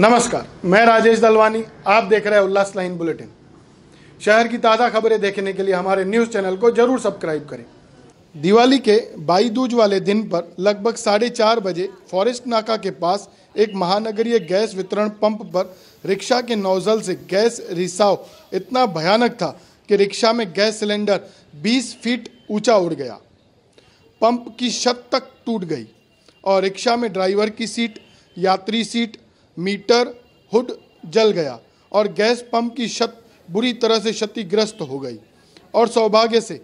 नमस्कार मैं राजेश दलवानी आप देख रहे हैं उल्लास लाइन बुलेटिन शहर की ताज़ा खबरें देखने के लिए हमारे न्यूज़ चैनल को जरूर सब्सक्राइब करें दिवाली के बाई दूज वाले दिन पर लगभग साढ़े चार बजे फॉरेस्ट नाका के पास एक महानगरीय गैस वितरण पंप पर रिक्शा के नोजल से गैस रिसाव इतना भयानक था कि रिक्शा में गैस सिलेंडर 20 फीट ऊंचा उड़ गया पंप की छत तक टूट गई और रिक्शा में ड्राइवर की सीट यात्री सीट मीटर हुड जल गया और गैस पंप की छत बुरी तरह से क्षतिग्रस्त हो गई और सौभाग्य से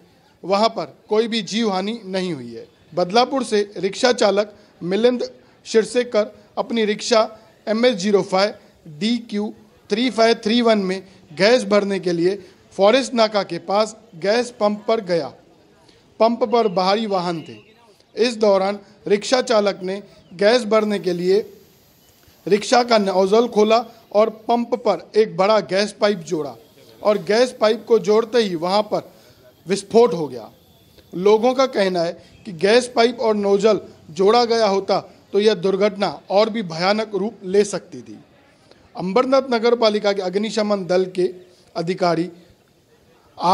वहाँ पर कोई भी जीव हानि नहीं हुई है बदलापुर से रिक्शा चालक मिलिंद शिरसेकर अपनी rickshaw M S zero five D Q three five three one में गैस भरने के लिए फॉरेस्ट नाका के पास गैस पंप पर गया पंप पर बाहरी वाहन थे इस दौरान रिक्शा चालक ने गैस भरने के लिए रिक्शा का नौजल खोला और पंप पर एक बड़ा गैस पाइप जोड़ा और गैस पाइप को जोड़ते ही वहाँ पर विस्फोट हो गया लोगों का कहना है कि गैस पाइप और नोजल जोड़ा गया होता तो यह दुर्घटना और भी भयानक रूप ले सकती थी अंबरनाथ नगर पालिका के अग्निशमन दल के अधिकारी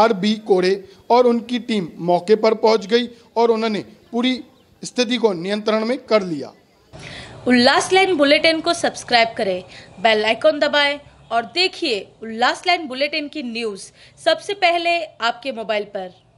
आर बी कोड़े और उनकी टीम मौके पर पहुंच गई और उन्होंने पूरी स्थिति को नियंत्रण में कर लिया उल्लास लाइन बुलेटिन को सब्सक्राइब करें बेल आइकॉन दबाएं और देखिए उल्लास लाइन बुलेटिन की न्यूज़ सबसे पहले आपके मोबाइल पर